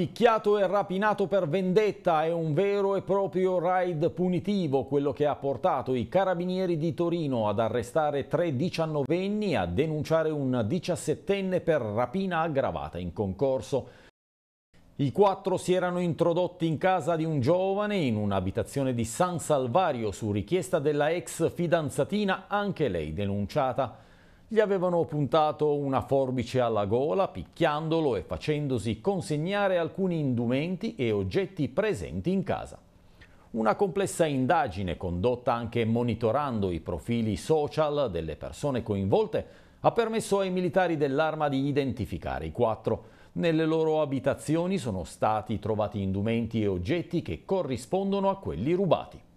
picchiato e rapinato per vendetta è un vero e proprio raid punitivo, quello che ha portato i carabinieri di Torino ad arrestare tre diciannovenni e a denunciare un diciassettenne per rapina aggravata in concorso. I quattro si erano introdotti in casa di un giovane in un'abitazione di San Salvario su richiesta della ex fidanzatina, anche lei denunciata gli avevano puntato una forbice alla gola, picchiandolo e facendosi consegnare alcuni indumenti e oggetti presenti in casa. Una complessa indagine condotta anche monitorando i profili social delle persone coinvolte ha permesso ai militari dell'arma di identificare i quattro. Nelle loro abitazioni sono stati trovati indumenti e oggetti che corrispondono a quelli rubati.